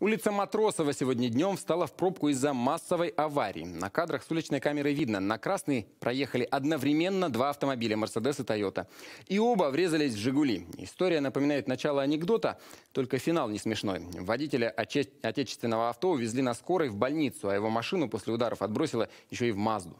Улица Матросова сегодня днем встала в пробку из-за массовой аварии. На кадрах с уличной камеры видно, на красный проехали одновременно два автомобиля «Мерседес» и «Тойота». И оба врезались в «Жигули». История напоминает начало анекдота, только финал не смешной. Водителя отечественного авто увезли на скорой в больницу, а его машину после ударов отбросило еще и в «Мазду».